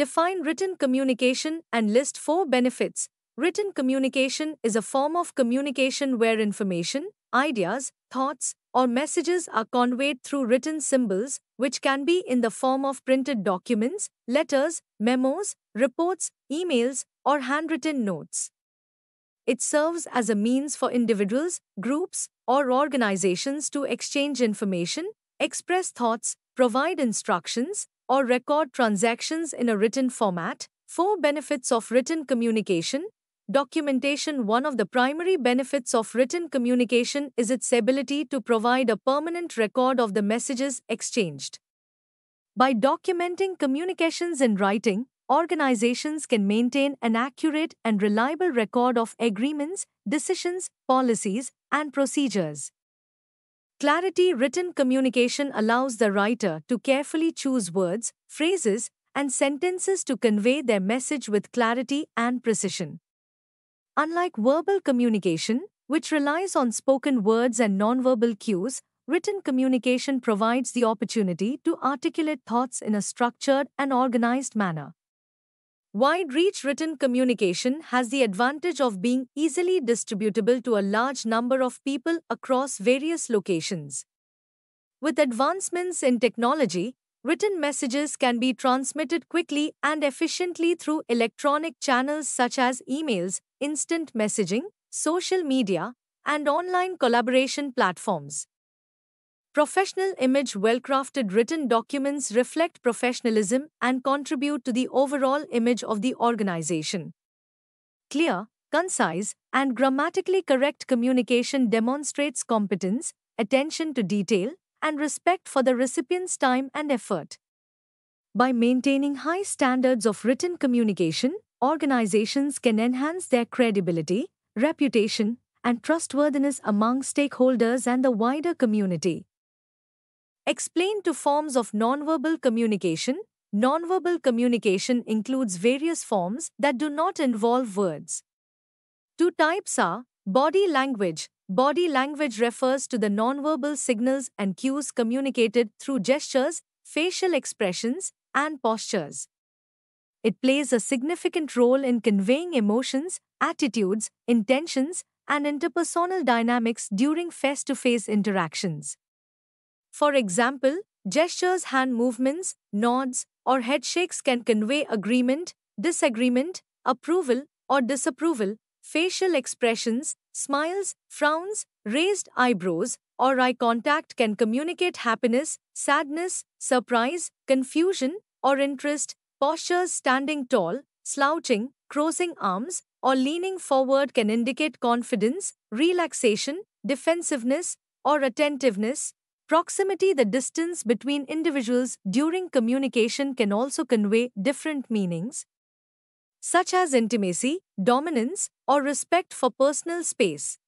Define written communication and list four benefits. Written communication is a form of communication where information, ideas, thoughts, or messages are conveyed through written symbols, which can be in the form of printed documents, letters, memos, reports, emails, or handwritten notes. It serves as a means for individuals, groups, or organizations to exchange information, express thoughts, provide instructions, or record transactions in a written format. 4. Benefits of written communication. Documentation One of the primary benefits of written communication is its ability to provide a permanent record of the messages exchanged. By documenting communications in writing, organizations can maintain an accurate and reliable record of agreements, decisions, policies, and procedures. Clarity written communication allows the writer to carefully choose words, phrases, and sentences to convey their message with clarity and precision. Unlike verbal communication, which relies on spoken words and nonverbal cues, written communication provides the opportunity to articulate thoughts in a structured and organized manner. Wide reach written communication has the advantage of being easily distributable to a large number of people across various locations. With advancements in technology, written messages can be transmitted quickly and efficiently through electronic channels such as emails, instant messaging, social media, and online collaboration platforms. Professional image well crafted written documents reflect professionalism and contribute to the overall image of the organization. Clear, concise, and grammatically correct communication demonstrates competence, attention to detail, and respect for the recipient's time and effort. By maintaining high standards of written communication, organizations can enhance their credibility, reputation, and trustworthiness among stakeholders and the wider community. Explain to forms of nonverbal communication. Nonverbal communication includes various forms that do not involve words. Two types are body language. Body language refers to the nonverbal signals and cues communicated through gestures, facial expressions, and postures. It plays a significant role in conveying emotions, attitudes, intentions, and interpersonal dynamics during face to face interactions. For example, gestures, hand movements, nods, or headshakes can convey agreement, disagreement, approval, or disapproval, facial expressions, smiles, frowns, raised eyebrows, or eye contact can communicate happiness, sadness, surprise, confusion, or interest. Postures standing tall, slouching, crossing arms, or leaning forward can indicate confidence, relaxation, defensiveness, or attentiveness. Proximity The distance between individuals during communication can also convey different meanings, such as intimacy, dominance, or respect for personal space.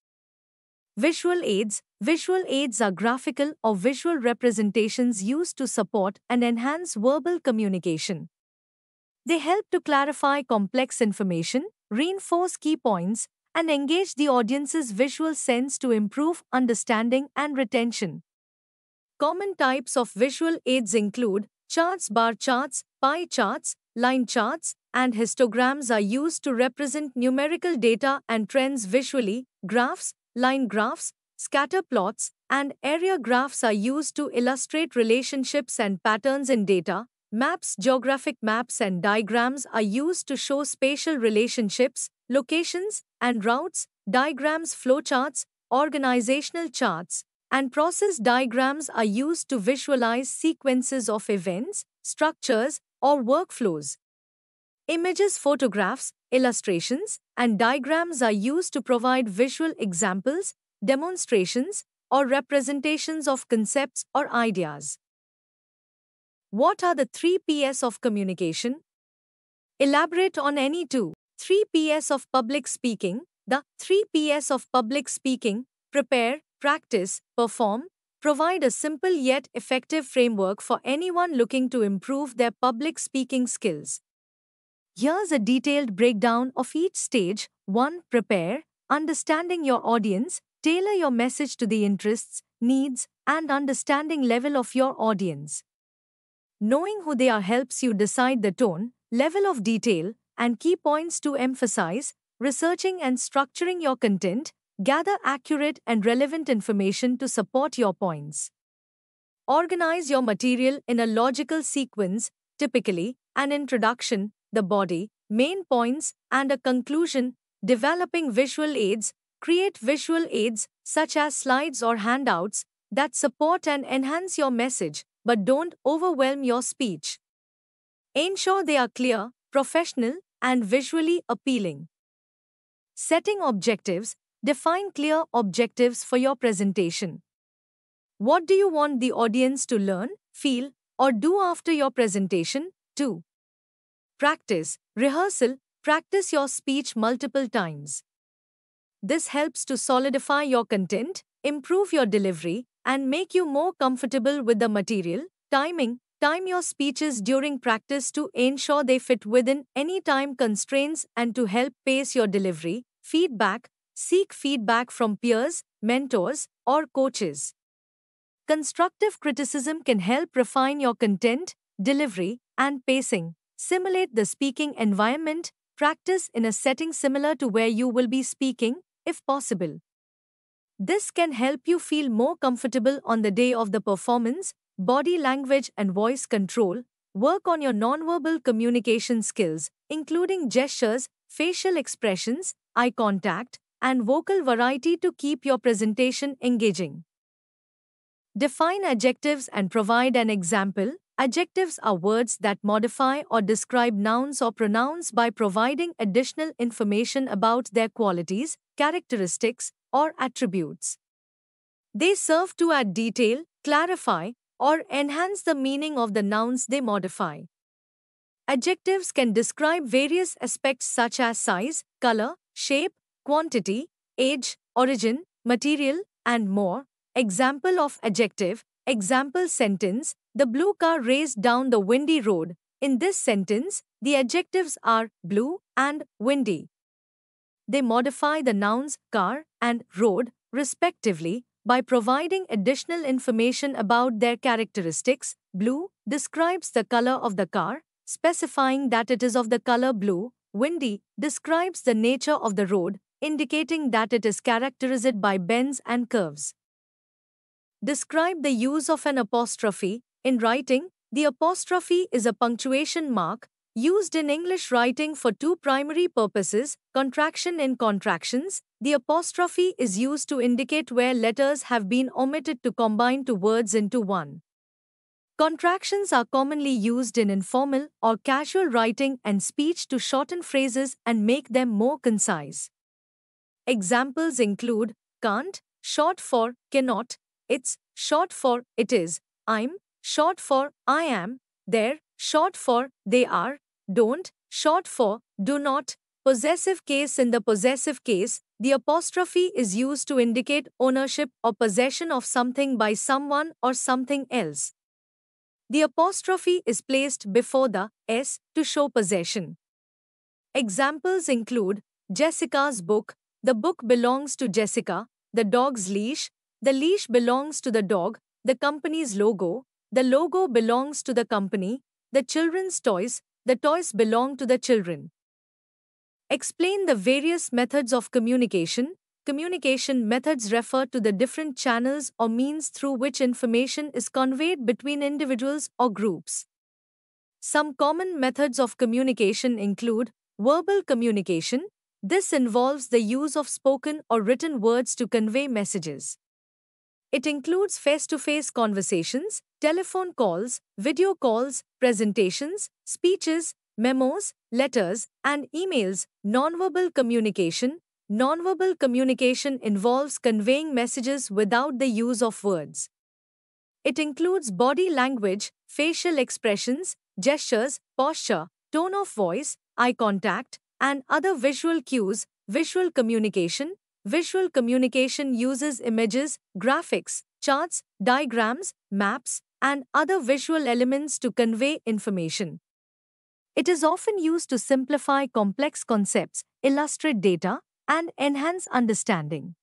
Visual aids Visual aids are graphical or visual representations used to support and enhance verbal communication. They help to clarify complex information, reinforce key points, and engage the audience's visual sense to improve understanding and retention. Common types of visual aids include charts, bar charts, pie charts, line charts, and histograms are used to represent numerical data and trends visually. Graphs, line graphs, scatter plots, and area graphs are used to illustrate relationships and patterns in data. Maps, geographic maps, and diagrams are used to show spatial relationships, locations, and routes. Diagrams, flowcharts, organizational charts, and process diagrams are used to visualize sequences of events, structures, or workflows. Images, photographs, illustrations, and diagrams are used to provide visual examples, demonstrations, or representations of concepts or ideas. What are the three Ps of communication? Elaborate on any two. 3 Ps of public speaking. The 3 Ps of public speaking prepare, practice, perform, provide a simple yet effective framework for anyone looking to improve their public speaking skills. Here's a detailed breakdown of each stage 1. Prepare, understanding your audience, tailor your message to the interests, needs, and understanding level of your audience. Knowing who they are helps you decide the tone, level of detail, and key points to emphasize, researching and structuring your content, Gather accurate and relevant information to support your points. Organize your material in a logical sequence, typically, an introduction, the body, main points, and a conclusion, developing visual aids, create visual aids, such as slides or handouts, that support and enhance your message, but don't overwhelm your speech. Ensure they are clear, professional, and visually appealing. Setting objectives, Define clear objectives for your presentation. What do you want the audience to learn, feel, or do after your presentation? 2. Practice, rehearsal, practice your speech multiple times. This helps to solidify your content, improve your delivery, and make you more comfortable with the material. Timing, time your speeches during practice to ensure they fit within any time constraints and to help pace your delivery. Feedback, Seek feedback from peers, mentors, or coaches. Constructive criticism can help refine your content, delivery, and pacing. Simulate the speaking environment, practice in a setting similar to where you will be speaking, if possible. This can help you feel more comfortable on the day of the performance, body language and voice control. Work on your nonverbal communication skills, including gestures, facial expressions, eye contact, and vocal variety to keep your presentation engaging. Define adjectives and provide an example. Adjectives are words that modify or describe nouns or pronouns by providing additional information about their qualities, characteristics, or attributes. They serve to add detail, clarify, or enhance the meaning of the nouns they modify. Adjectives can describe various aspects such as size, color, shape, quantity, age, origin, material, and more. Example of adjective, example sentence, the blue car raced down the windy road. In this sentence, the adjectives are blue and windy. They modify the nouns car and road, respectively, by providing additional information about their characteristics. Blue describes the color of the car, specifying that it is of the color blue. Windy describes the nature of the road, indicating that it is characterized by bends and curves. Describe the use of an apostrophe. In writing, the apostrophe is a punctuation mark used in English writing for two primary purposes contraction in contractions. The apostrophe is used to indicate where letters have been omitted to combine two words into one. Contractions are commonly used in informal or casual writing and speech to shorten phrases and make them more concise. Examples include can't, short for cannot, it's short for it is, I'm, short for I am, they're, short for they are, don't, short for do not. Possessive case In the possessive case, the apostrophe is used to indicate ownership or possession of something by someone or something else. The apostrophe is placed before the S to show possession. Examples include Jessica's book, the book belongs to Jessica, the dog's leash, the leash belongs to the dog, the company's logo, the logo belongs to the company, the children's toys, the toys belong to the children. Explain the various methods of communication. Communication methods refer to the different channels or means through which information is conveyed between individuals or groups. Some common methods of communication include verbal communication, this involves the use of spoken or written words to convey messages. It includes face to face conversations, telephone calls, video calls, presentations, speeches, memos, letters, and emails. Nonverbal communication Nonverbal communication involves conveying messages without the use of words. It includes body language, facial expressions, gestures, posture, tone of voice, eye contact, and other visual cues, visual communication. Visual communication uses images, graphics, charts, diagrams, maps, and other visual elements to convey information. It is often used to simplify complex concepts, illustrate data, and enhance understanding.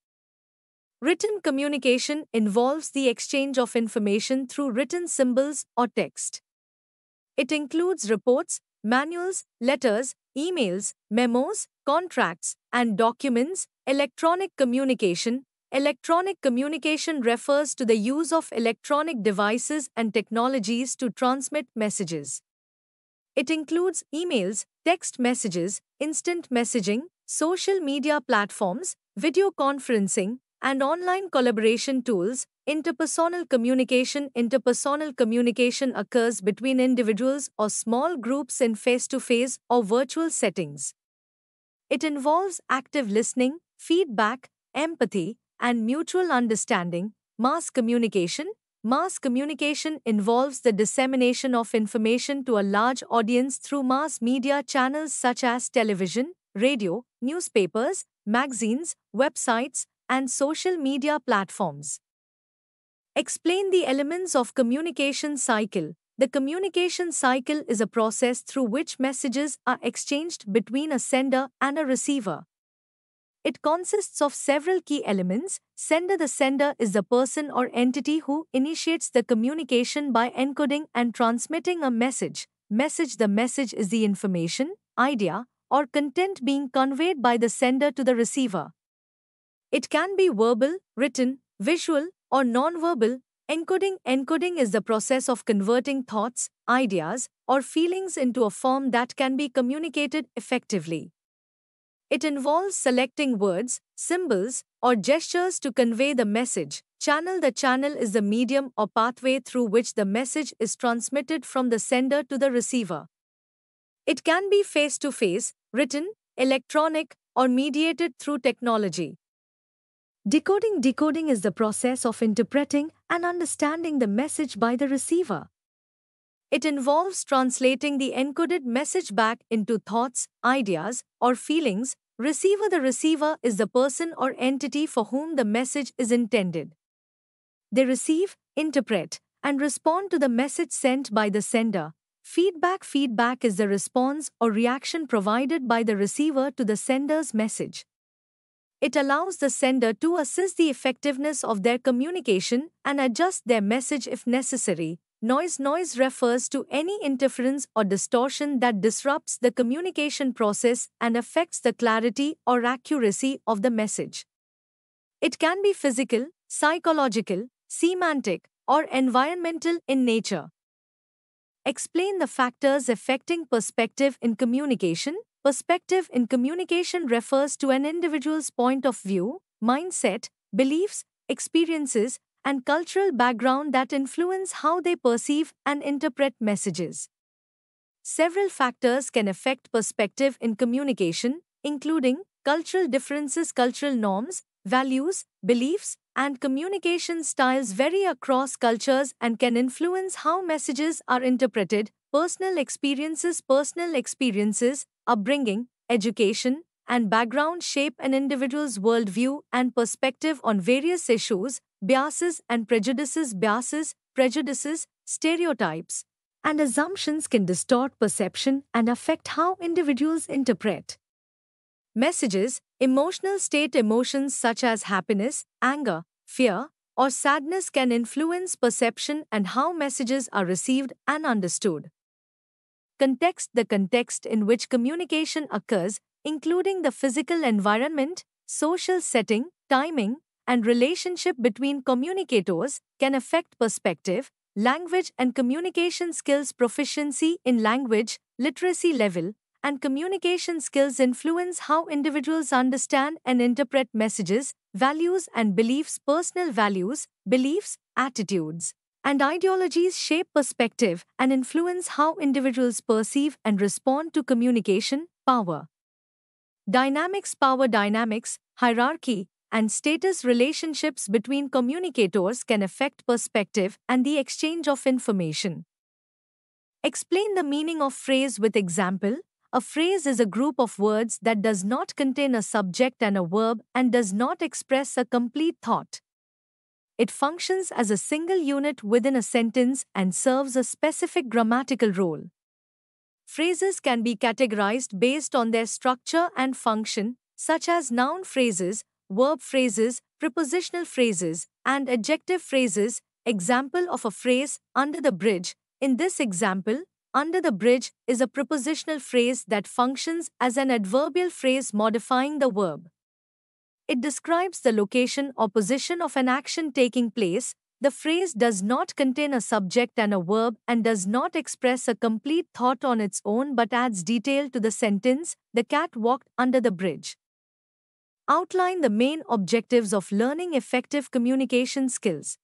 Written communication involves the exchange of information through written symbols or text. It includes reports, manuals, letters, emails, memos, contracts, and documents, electronic communication. Electronic communication refers to the use of electronic devices and technologies to transmit messages. It includes emails, text messages, instant messaging, social media platforms, video conferencing, and online collaboration tools, interpersonal communication Interpersonal communication occurs between individuals or small groups in face to face or virtual settings. It involves active listening, feedback, empathy, and mutual understanding. Mass communication Mass communication involves the dissemination of information to a large audience through mass media channels such as television, radio, newspapers, magazines, websites, and social media platforms. Explain the elements of communication cycle. The communication cycle is a process through which messages are exchanged between a sender and a receiver. It consists of several key elements. Sender The sender is the person or entity who initiates the communication by encoding and transmitting a message. Message The message is the information, idea, or content being conveyed by the sender to the receiver. It can be verbal, written, visual, or non-verbal. Encoding Encoding is the process of converting thoughts, ideas, or feelings into a form that can be communicated effectively. It involves selecting words, symbols, or gestures to convey the message. Channel The channel is the medium or pathway through which the message is transmitted from the sender to the receiver. It can be face to face, written, electronic, or mediated through technology. Decoding Decoding is the process of interpreting and understanding the message by the receiver. It involves translating the encoded message back into thoughts, ideas, or feelings. Receiver The receiver is the person or entity for whom the message is intended. They receive, interpret, and respond to the message sent by the sender. Feedback Feedback is the response or reaction provided by the receiver to the sender's message it allows the sender to assess the effectiveness of their communication and adjust their message if necessary. Noise Noise refers to any interference or distortion that disrupts the communication process and affects the clarity or accuracy of the message. It can be physical, psychological, semantic, or environmental in nature. Explain the factors affecting perspective in communication Perspective in communication refers to an individual's point of view, mindset, beliefs, experiences, and cultural background that influence how they perceive and interpret messages. Several factors can affect perspective in communication, including cultural differences, cultural norms, values, beliefs, and communication styles vary across cultures and can influence how messages are interpreted. Personal experiences Personal experiences upbringing, education, and background shape an individual's worldview and perspective on various issues, biases and prejudices. Biases, prejudices, stereotypes, and assumptions can distort perception and affect how individuals interpret messages, emotional state emotions such as happiness, anger, fear, or sadness can influence perception and how messages are received and understood. Context The context in which communication occurs, including the physical environment, social setting, timing, and relationship between communicators, can affect perspective, language and communication skills proficiency in language, literacy level, and communication skills influence how individuals understand and interpret messages, values and beliefs, personal values, beliefs, attitudes and ideologies shape perspective and influence how individuals perceive and respond to communication, power. Dynamics Power dynamics, hierarchy, and status relationships between communicators can affect perspective and the exchange of information. Explain the meaning of phrase with example. A phrase is a group of words that does not contain a subject and a verb and does not express a complete thought. It functions as a single unit within a sentence and serves a specific grammatical role. Phrases can be categorized based on their structure and function, such as noun phrases, verb phrases, prepositional phrases, and adjective phrases. Example of a phrase, under the bridge. In this example, under the bridge is a prepositional phrase that functions as an adverbial phrase modifying the verb. It describes the location or position of an action taking place. The phrase does not contain a subject and a verb and does not express a complete thought on its own but adds detail to the sentence The cat walked under the bridge. Outline the main objectives of learning effective communication skills.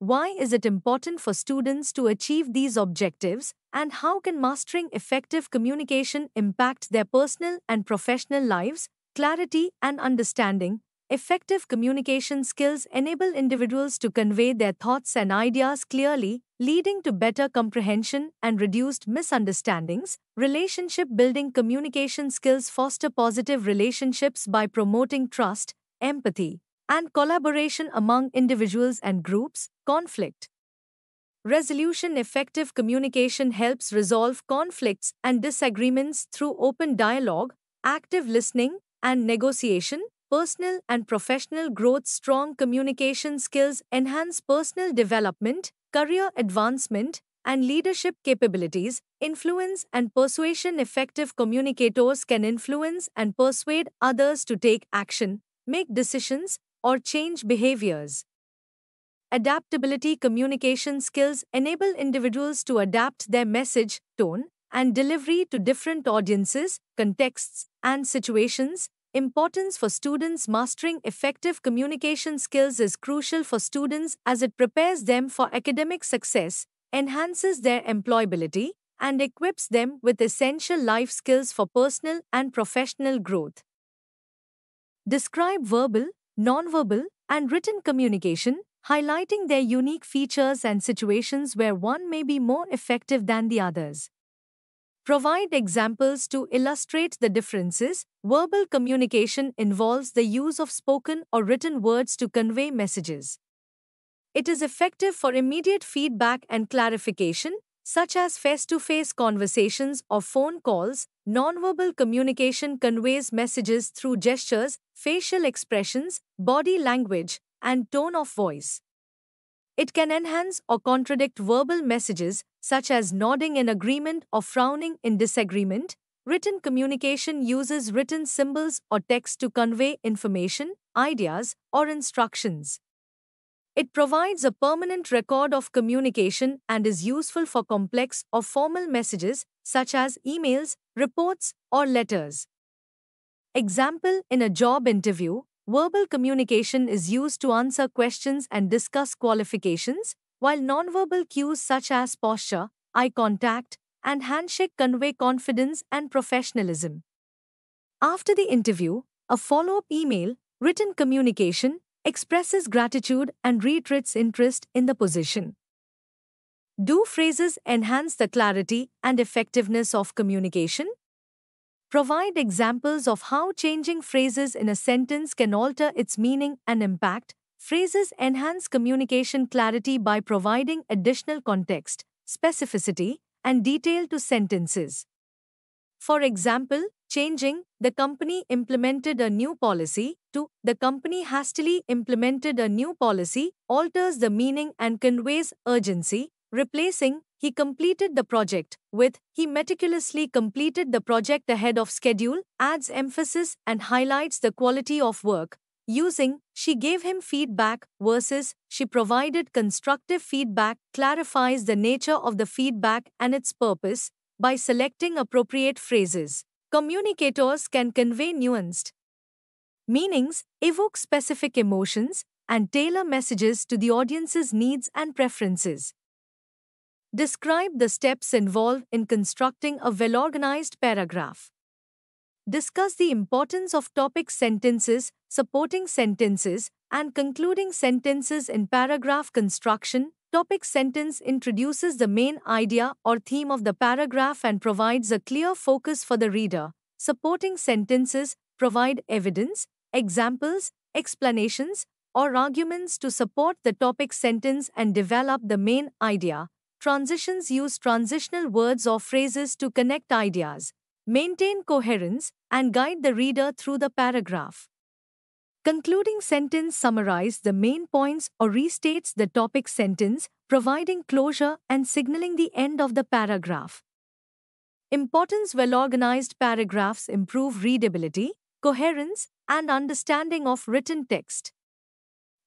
Why is it important for students to achieve these objectives, and how can mastering effective communication impact their personal and professional lives? clarity, and understanding, effective communication skills enable individuals to convey their thoughts and ideas clearly, leading to better comprehension and reduced misunderstandings. Relationship building communication skills foster positive relationships by promoting trust, empathy, and collaboration among individuals and groups. Conflict Resolution Effective communication helps resolve conflicts and disagreements through open dialogue, active listening, and negotiation, personal and professional growth, strong communication skills enhance personal development, career advancement, and leadership capabilities, influence and persuasion. Effective communicators can influence and persuade others to take action, make decisions, or change behaviors. Adaptability communication skills enable individuals to adapt their message, tone, and delivery to different audiences, contexts, and situations, importance for students mastering effective communication skills is crucial for students as it prepares them for academic success, enhances their employability, and equips them with essential life skills for personal and professional growth. Describe verbal, nonverbal, and written communication, highlighting their unique features and situations where one may be more effective than the others. Provide examples to illustrate the differences. Verbal communication involves the use of spoken or written words to convey messages. It is effective for immediate feedback and clarification, such as face to face conversations or phone calls. Nonverbal communication conveys messages through gestures, facial expressions, body language, and tone of voice. It can enhance or contradict verbal messages, such as nodding in agreement or frowning in disagreement. Written communication uses written symbols or text to convey information, ideas, or instructions. It provides a permanent record of communication and is useful for complex or formal messages such as emails, reports, or letters. Example In a job interview, verbal communication is used to answer questions and discuss qualifications, while nonverbal cues such as posture, eye contact, and handshake convey confidence and professionalism. After the interview, a follow up email, written communication, expresses gratitude and reiterates interest in the position. Do phrases enhance the clarity and effectiveness of communication? Provide examples of how changing phrases in a sentence can alter its meaning and impact, Phrases enhance communication clarity by providing additional context, specificity, and detail to sentences. For example, changing, the company implemented a new policy, to, the company hastily implemented a new policy, alters the meaning and conveys urgency, replacing, he completed the project, with, he meticulously completed the project ahead of schedule, adds emphasis and highlights the quality of work, Using, she gave him feedback, versus, she provided constructive feedback, clarifies the nature of the feedback and its purpose by selecting appropriate phrases. Communicators can convey nuanced meanings, evoke specific emotions, and tailor messages to the audience's needs and preferences. Describe the steps involved in constructing a well organized paragraph. Discuss the importance of topic sentences, supporting sentences, and concluding sentences in paragraph construction. Topic sentence introduces the main idea or theme of the paragraph and provides a clear focus for the reader. Supporting sentences provide evidence, examples, explanations, or arguments to support the topic sentence and develop the main idea. Transitions use transitional words or phrases to connect ideas. Maintain coherence and guide the reader through the paragraph. Concluding sentence summarizes the main points or restates the topic sentence, providing closure and signaling the end of the paragraph. Importance well organized paragraphs improve readability, coherence, and understanding of written text.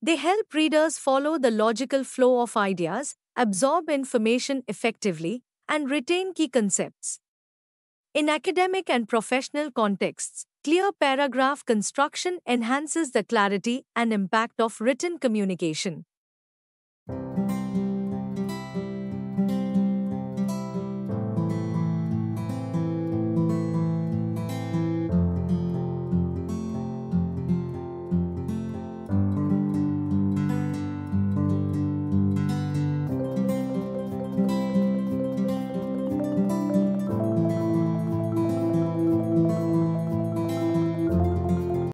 They help readers follow the logical flow of ideas, absorb information effectively, and retain key concepts. In academic and professional contexts, clear paragraph construction enhances the clarity and impact of written communication.